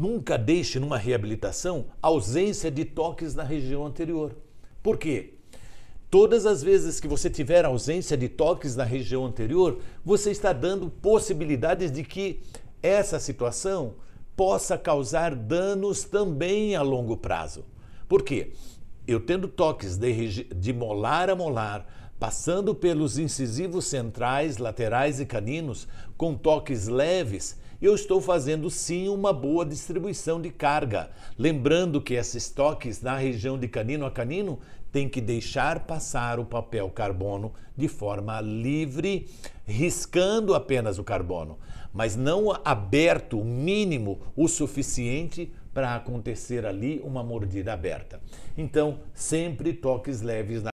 Nunca deixe numa reabilitação ausência de toques na região anterior. Por quê? Todas as vezes que você tiver ausência de toques na região anterior, você está dando possibilidades de que essa situação possa causar danos também a longo prazo. Por quê? Eu tendo toques de, de molar a molar, passando pelos incisivos centrais, laterais e caninos, com toques leves, eu estou fazendo sim uma boa distribuição de carga. Lembrando que esses toques na região de canino a canino tem que deixar passar o papel carbono de forma livre, riscando apenas o carbono, mas não aberto o mínimo o suficiente para acontecer ali uma mordida aberta. Então, sempre toques leves na